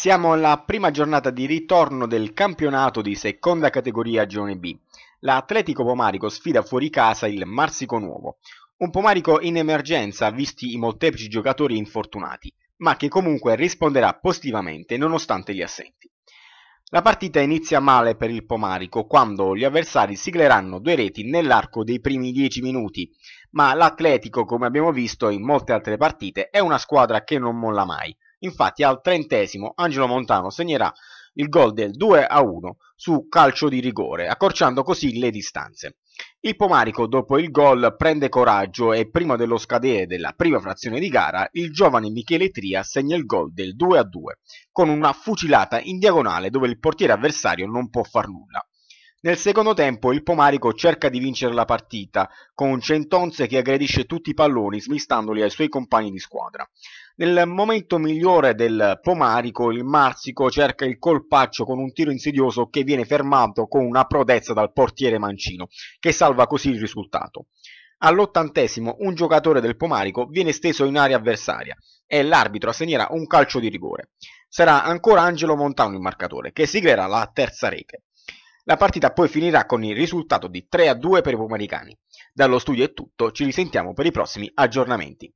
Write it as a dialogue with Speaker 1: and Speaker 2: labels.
Speaker 1: Siamo alla prima giornata di ritorno del campionato di seconda categoria Gione B. L'Atletico Pomarico sfida fuori casa il Marsico Nuovo, un Pomarico in emergenza visti i molteplici giocatori infortunati, ma che comunque risponderà positivamente nonostante gli assenti. La partita inizia male per il Pomarico quando gli avversari sigleranno due reti nell'arco dei primi 10 minuti, ma l'Atletico, come abbiamo visto in molte altre partite, è una squadra che non molla mai Infatti al trentesimo Angelo Montano segnerà il gol del 2 a 1 su calcio di rigore, accorciando così le distanze. Il Pomarico, dopo il gol, prende coraggio e prima dello scadere della prima frazione di gara, il giovane Michele Tria segna il gol del 2 a 2, con una fucilata in diagonale dove il portiere avversario non può far nulla. Nel secondo tempo il Pomarico cerca di vincere la partita con Centonze che aggredisce tutti i palloni smistandoli ai suoi compagni di squadra. Nel momento migliore del Pomarico il Marsico cerca il colpaccio con un tiro insidioso che viene fermato con una prodezza dal portiere Mancino che salva così il risultato. All'ottantesimo un giocatore del Pomarico viene steso in area avversaria e l'arbitro assegnerà un calcio di rigore. Sarà ancora Angelo Montano il marcatore che siglerà la terza rete. La partita poi finirà con il risultato di 3 a 2 per i Pumanicani. Dallo studio è tutto, ci risentiamo per i prossimi aggiornamenti.